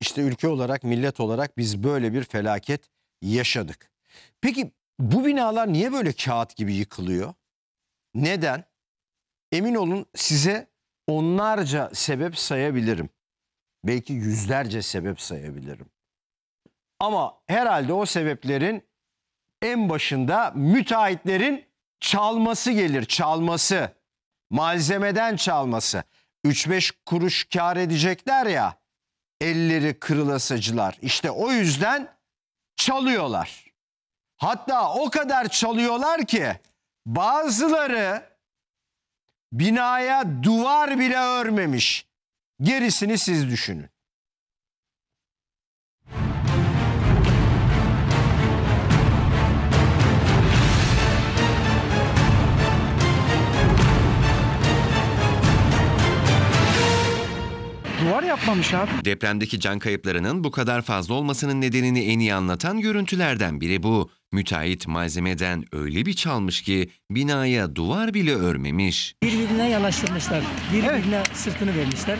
İşte ülke olarak, millet olarak biz böyle bir felaket yaşadık. Peki bu binalar niye böyle kağıt gibi yıkılıyor? Neden? Emin olun size onlarca sebep sayabilirim. Belki yüzlerce sebep sayabilirim. Ama herhalde o sebeplerin en başında müteahhitlerin çalması gelir, çalması. Malzemeden çalması. 3-5 kuruş kar edecekler ya elleri kırılasacılar. İşte o yüzden çalıyorlar. Hatta o kadar çalıyorlar ki bazıları binaya duvar bile örmemiş. Gerisini siz düşünün. yapmamış abi. Depremdeki can kayıplarının bu kadar fazla olmasının nedenini en iyi anlatan görüntülerden biri bu. Müteahhit malzemeden öyle bir çalmış ki binaya duvar bile örmemiş. Birbirine yalaştırmışlar, Birbirine evet. sırtını vermişler.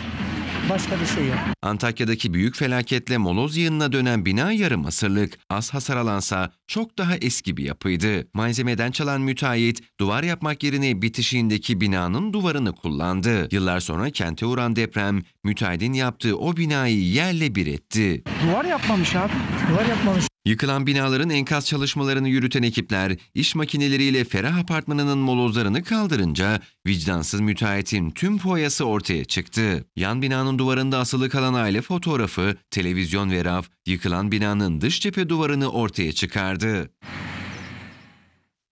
Başka bir şey yok. Antakya'daki büyük felaketle moloz yığınına dönen bina yarım asırlık, az hasar alansa çok daha eski bir yapıydı. Malzemeden çalan müteahhit duvar yapmak yerine bitişiğindeki binanın duvarını kullandı. Yıllar sonra kente uğran deprem müteahhitin yaptığı o binayı yerle bir etti. Duvar yapmamış abi. Duvar yapmamış. Yıkılan binaların enkaz çalışmalarını yürüten ekipler iş makineleriyle ferah apartmanının molozlarını kaldırınca Vicdansız müteahhitin tüm foyası ortaya çıktı. Yan binanın duvarında asılı kalan aile fotoğrafı, televizyon ve raf yıkılan binanın dış cephe duvarını ortaya çıkardı.